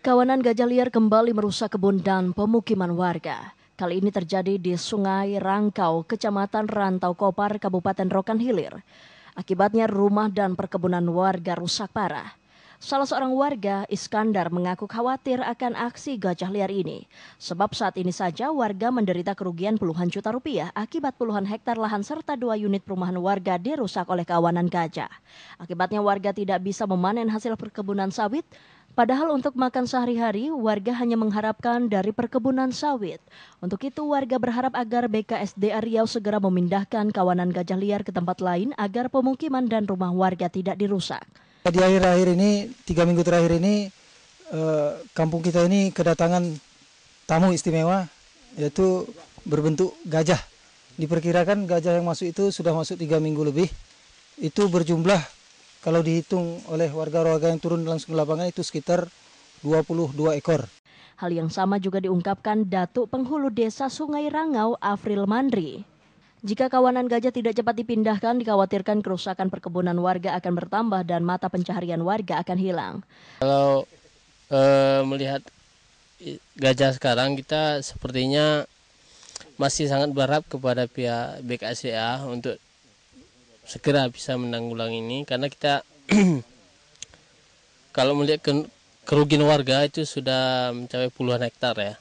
Kawanan gajah liar kembali merusak kebun dan pemukiman warga. Kali ini terjadi di Sungai Rangkau, Kecamatan Rantau Kopar, Kabupaten Rokan Hilir. Akibatnya rumah dan perkebunan warga rusak parah. Salah seorang warga, Iskandar, mengaku khawatir akan aksi gajah liar ini. Sebab saat ini saja warga menderita kerugian puluhan juta rupiah akibat puluhan hektar lahan serta dua unit perumahan warga dirusak oleh kawanan gajah. Akibatnya warga tidak bisa memanen hasil perkebunan sawit, Padahal untuk makan sehari-hari, warga hanya mengharapkan dari perkebunan sawit. Untuk itu, warga berharap agar BKSDA Riau segera memindahkan kawanan gajah liar ke tempat lain agar pemukiman dan rumah warga tidak dirusak. Di akhir-akhir ini, tiga minggu terakhir ini, eh, kampung kita ini kedatangan tamu istimewa, yaitu berbentuk gajah. Diperkirakan gajah yang masuk itu sudah masuk tiga minggu lebih. Itu berjumlah kalau dihitung oleh warga-warga yang turun langsung ke lapangan itu sekitar 22 ekor. Hal yang sama juga diungkapkan Datuk Penghulu Desa Sungai Rangau, Afril Mandri. Jika kawanan gajah tidak cepat dipindahkan, dikhawatirkan kerusakan perkebunan warga akan bertambah dan mata pencaharian warga akan hilang. Kalau e, melihat gajah sekarang, kita sepertinya masih sangat berharap kepada pihak BKSDA untuk segera bisa menanggulang ini karena kita kalau melihat kerugian warga itu sudah mencapai puluhan hektar ya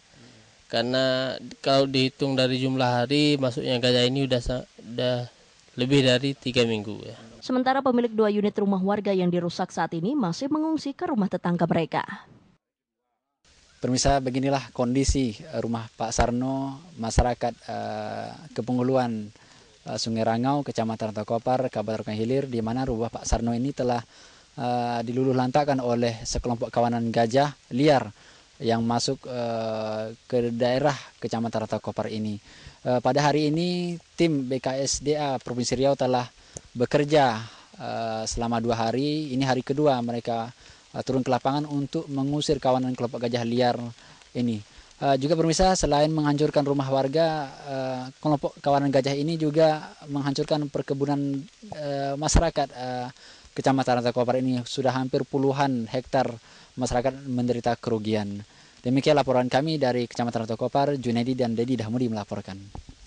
karena kalau dihitung dari jumlah hari masuknya gajah ini sudah sudah lebih dari tiga minggu ya. Sementara pemilik dua unit rumah warga yang dirusak saat ini masih mengungsi ke rumah tetangga mereka. Permisa beginilah kondisi rumah Pak Sarno, masyarakat eh, kepenghuluan Eh, Sungai Rangau, Kecamatan Tokopar, Kabupaten Hilir, di mana rumah Pak Sarno ini telah uh, eh, diluluh lantakan oleh sekelompok kawanan gajah liar yang masuk uh, ke daerah Kecamatan Tokopar ini. Uh, pada hari ini, tim BKSDA Provinsi Riau telah bekerja uh, selama dua hari. Ini hari kedua mereka uh, turun ke lapangan untuk mengusir kawanan kelompok gajah liar ini. Uh, juga pemirsa selain menghancurkan rumah warga, uh, kelompok kawanan gajah ini juga menghancurkan perkebunan uh, masyarakat. Uh, Kecamatan Rantakopar ini sudah hampir puluhan hektar masyarakat menderita kerugian. Demikian laporan kami dari Kecamatan Rantakopar, Junedi dan Dedi Dahmudi melaporkan.